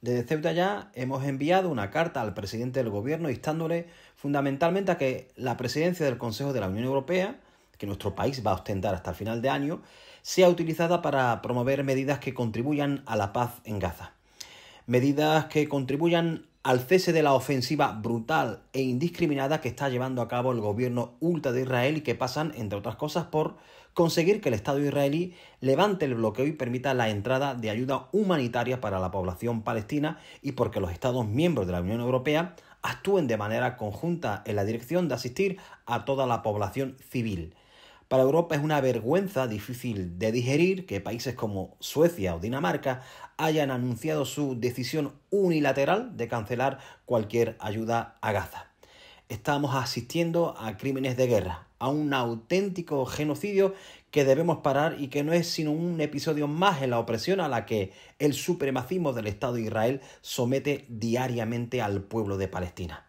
Desde Ceuta ya hemos enviado una carta al presidente del gobierno instándole fundamentalmente a que la presidencia del Consejo de la Unión Europea, que nuestro país va a ostentar hasta el final de año, sea utilizada para promover medidas que contribuyan a la paz en Gaza. Medidas que contribuyan al cese de la ofensiva brutal e indiscriminada que está llevando a cabo el gobierno ultra de Israel y que pasan, entre otras cosas, por conseguir que el Estado israelí levante el bloqueo y permita la entrada de ayuda humanitaria para la población palestina y porque los Estados miembros de la Unión Europea actúen de manera conjunta en la dirección de asistir a toda la población civil. Para Europa es una vergüenza difícil de digerir que países como Suecia o Dinamarca hayan anunciado su decisión unilateral de cancelar cualquier ayuda a Gaza. Estamos asistiendo a crímenes de guerra, a un auténtico genocidio que debemos parar y que no es sino un episodio más en la opresión a la que el supremacismo del Estado de Israel somete diariamente al pueblo de Palestina.